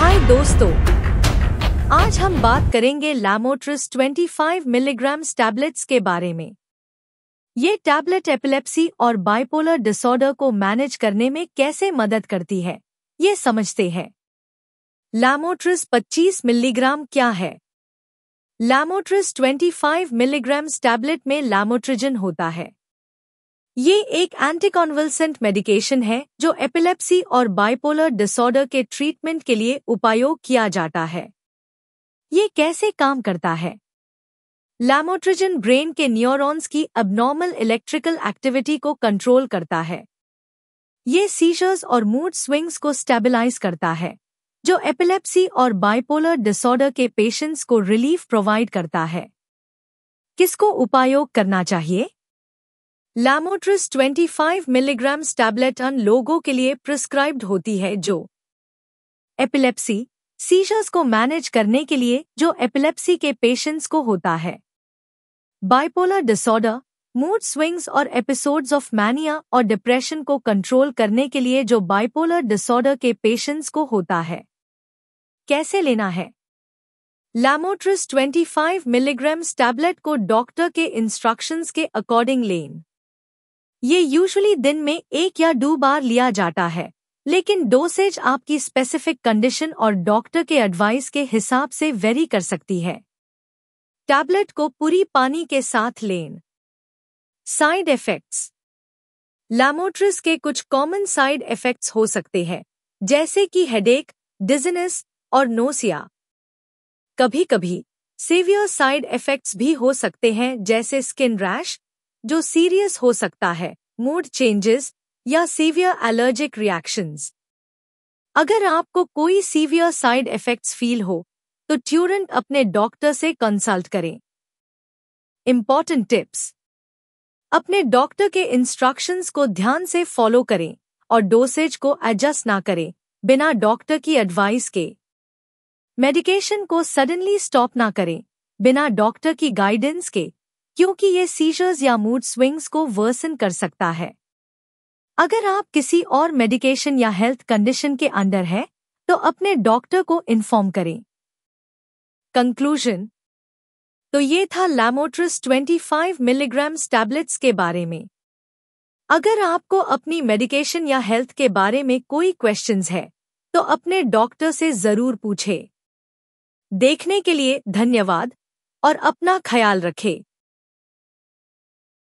हाय दोस्तों आज हम बात करेंगे लैमोट्रिस 25 मिलीग्राम टैबलेट्स के बारे में ये टैबलेट एपिलेप्सी और बाइपोलर डिसऑर्डर को मैनेज करने में कैसे मदद करती है ये समझते हैं लैमोट्रिस 25 मिलीग्राम क्या है लैमोट्रिस 25 मिलीग्राम टैबलेट में लैमोट्रिजन होता है ये एक एंटीकॉन्वल्सेंट मेडिकेशन है जो एपिलेप्सी और बाइपोलर डिसऑर्डर के ट्रीटमेंट के लिए उपयोग किया जाता है ये कैसे काम करता है लैमोट्रिजन ब्रेन के न्यूरॉन्स की अबनॉर्मल इलेक्ट्रिकल एक्टिविटी को कंट्रोल करता है ये सीशर्स और मूड स्विंग्स को स्टेबलाइज करता है जो एपिलेप्सी और बाइपोलर डिसऑर्डर के पेशेंट्स को रिलीफ प्रोवाइड करता है किसको उपयोग करना चाहिए लैमोट्रिस 25 मिलीग्राम टैबलेट अन लोगों के लिए प्रिस्क्राइब्ड होती है जो एपिलेप्सी सीजर्स को मैनेज करने के लिए जो एपिलेप्सी के पेशेंट्स को होता है बाइपोलर डिसऑर्डर मूड स्विंग्स और एपिसोड्स ऑफ मैनिया और डिप्रेशन को कंट्रोल करने के लिए जो बाइपोलर डिसऑर्डर के पेशेंट्स को होता है कैसे लेना है लैमोट्रिस 25 मिलीग्राम टैबलेट को डॉक्टर के इंस्ट्रक्शंस के अकॉर्डिंग लें ये यूजुअली दिन में एक या दो बार लिया जाता है लेकिन डोसेज आपकी स्पेसिफिक कंडीशन और डॉक्टर के एडवाइस के हिसाब से वेरी कर सकती है टैबलेट को पूरी पानी के साथ लें साइड इफेक्ट्स लैमोट्रिस के कुछ कॉमन साइड इफेक्ट्स हो सकते हैं जैसे कि हेडेक डिजनेस और नोसिया कभी कभी सीवियर साइड इफेक्ट्स भी हो सकते हैं जैसे स्किन रैश जो सीरियस हो सकता है मूड चेंजेस या सीवियर एलर्जिक रिएक्शंस अगर आपको कोई सीवियर साइड इफेक्ट्स फील हो तो ट्यूरेंट अपने डॉक्टर से कंसल्ट करें इम्पॉर्टेंट टिप्स अपने डॉक्टर के इंस्ट्रक्शंस को ध्यान से फॉलो करें और डोसेज को एडजस्ट ना करें बिना डॉक्टर की एडवाइस के मेडिकेशन को सडनली स्टॉप ना करें बिना डॉक्टर की गाइडेंस के क्योंकि ये सीजर्स या मूड स्विंग्स को वर्सन कर सकता है अगर आप किसी और मेडिकेशन या हेल्थ कंडीशन के अंडर है तो अपने डॉक्टर को इन्फॉर्म करें कंक्लूजन तो ये था लैमोट्रस 25 मिलीग्राम टैबलेट्स के बारे में अगर आपको अपनी मेडिकेशन या हेल्थ के बारे में कोई क्वेश्चंस है तो अपने डॉक्टर से जरूर पूछें। देखने के लिए धन्यवाद और अपना ख्याल रखें।